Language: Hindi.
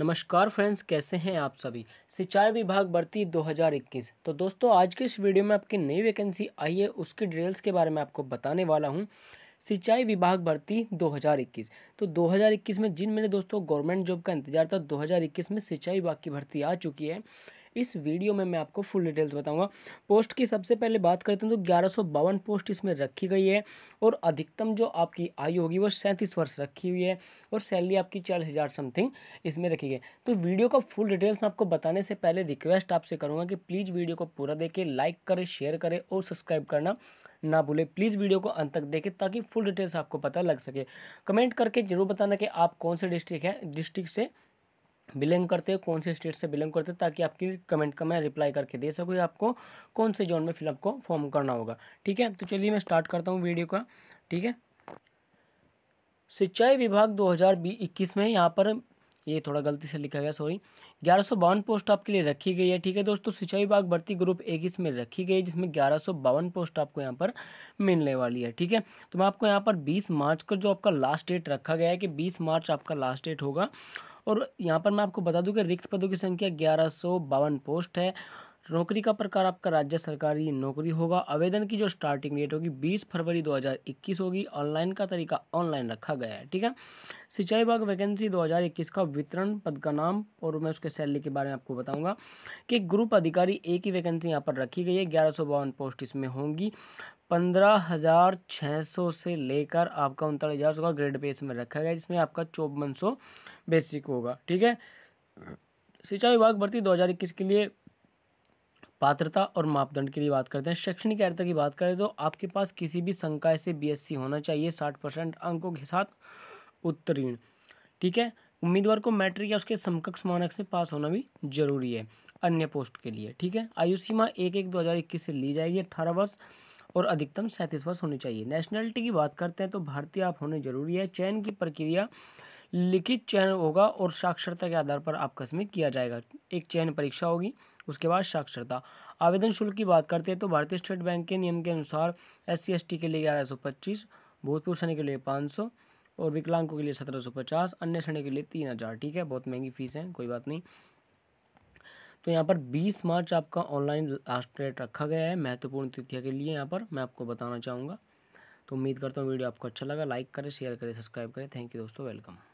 नमस्कार फ्रेंड्स कैसे हैं आप सभी सिंचाई विभाग भर्ती 2021 तो दोस्तों आज के इस वीडियो में आपकी नई वैकेंसी आई है उसकी डिटेल्स के बारे में आपको बताने वाला हूं सिंचाई विभाग भर्ती 2021 तो 2021 में जिन मेरे दोस्तों गवर्नमेंट जॉब का इंतजार था 2021 में सिंचाई विभाग की भर्ती आ चुकी है इस वीडियो में मैं आपको फुल डिटेल्स बताऊँगा पोस्ट की सबसे पहले बात करते हैं तो ग्यारह पोस्ट इसमें रखी गई है और अधिकतम जो आपकी आयु होगी वो सैंतीस वर्ष रखी हुई है और सैलरी आपकी चालीस हज़ार समथिंग इसमें रखी गई तो वीडियो का फुल डिटेल्स मैं आपको बताने से पहले रिक्वेस्ट आपसे करूँगा कि प्लीज़ वीडियो को पूरा देखे लाइक करें शेयर करें और सब्सक्राइब करना ना भूलें प्लीज़ वीडियो को अंत तक देखें ताकि फुल डिटेल्स आपको पता लग सके कमेंट करके ज़रूर बताना कि आप कौन से डिस्ट्रिक्ट हैं डिस्ट्रिक्ट से बिलोंग करते हो कौन से स्टेट से बिलोंग करते हो ताकि आपकी कमेंट का मैं रिप्लाई करके दे सकूँ आपको कौन से जोन में फिलअप को फॉर्म करना होगा ठीक है तो चलिए मैं स्टार्ट करता हूँ वीडियो का ठीक है सिंचाई विभाग दो में यहाँ पर ये थोड़ा गलती से लिखा गया सॉरी ग्यारह सौ बावन पोस्ट आपके लिए रखी गई है ठीक है दोस्तों सिंचाई विभाग भर्ती ग्रुप एक इसमें रखी गई है जिसमें ग्यारह सौ बावन पोस्ट आपको यहाँ पर मिलने वाली है ठीक है तो मैं आपको यहाँ पर बीस मार्च का जो आपका लास्ट डेट रखा गया है कि बीस मार्च आपका लास्ट डेट होगा और यहाँ पर मैं आपको बता दूँ कि रिक्त पदों की संख्या ग्यारह पोस्ट है नौकरी का प्रकार आपका राज्य सरकारी नौकरी होगा आवेदन की जो स्टार्टिंग डेट होगी 20 फरवरी 2021 होगी ऑनलाइन का तरीका ऑनलाइन रखा गया है ठीक है सिंचाई विभाग वैकेंसी 2021 का वितरण पद का नाम और मैं उसके सैलरी के बारे में आपको बताऊंगा कि ग्रुप अधिकारी ए की वैकेंसी यहाँ पर रखी गई है ग्यारह पोस्ट इसमें होंगी पंद्रह हज़ार छः सौ से लेकर आपका उनतालीस हज़ार का ग्रेड पे इसमें रखा गया जिसमें आपका चौवन सौ बेसिक होगा ठीक है सिंचाई विभाग भर्ती इक्कीस के लिए पात्रता और मापदंड के लिए बात करते हैं शैक्षणिक अर्थता की बात करें तो आपके पास किसी भी संकाय से बीएससी होना चाहिए साठ परसेंट अंकों के साथ उत्तीर्ण ठीक है उम्मीदवार को मैट्रिक या उसके समकक्ष मानक से पास होना भी जरूरी है अन्य पोस्ट के लिए ठीक है आयु सीमा एक एक दो हज़ार इक्कीस से ली जाएगी अठारह वर्ष और अधिकतम सैंतीस वर्ष होनी चाहिए नेशनैलिटी की बात करते हैं तो भारतीय आप होने जरूरी है चयन की प्रक्रिया लिखित चयन होगा और साक्षरता के आधार पर आपका इसमें किया जाएगा एक चयन परीक्षा होगी उसके बाद साक्षरता आवेदन शुल्क की बात करते हैं तो भारतीय स्टेट बैंक के नियम के अनुसार एस सी एस टी के लिए ग्यारह सौ पच्चीस भूतपूर्व श्रेणी के लिए पाँच सौ और विकलांगों के लिए सत्रह सौ पचास अन्य श्रेणी के लिए तीन हज़ार ठीक है बहुत महंगी फीस है कोई बात नहीं तो यहाँ पर बीस मार्च आपका ऑनलाइन लास्ट डेट रखा गया है महत्वपूर्ण तिथिया के लिए यहाँ पर मैं आपको बताना चाहूँगा तो उम्मीद करता हूँ वीडियो आपको अच्छा लगा लाइक करें शेयर करें सब्सक्राइब करें थैंक यू दोस्तों वेलकम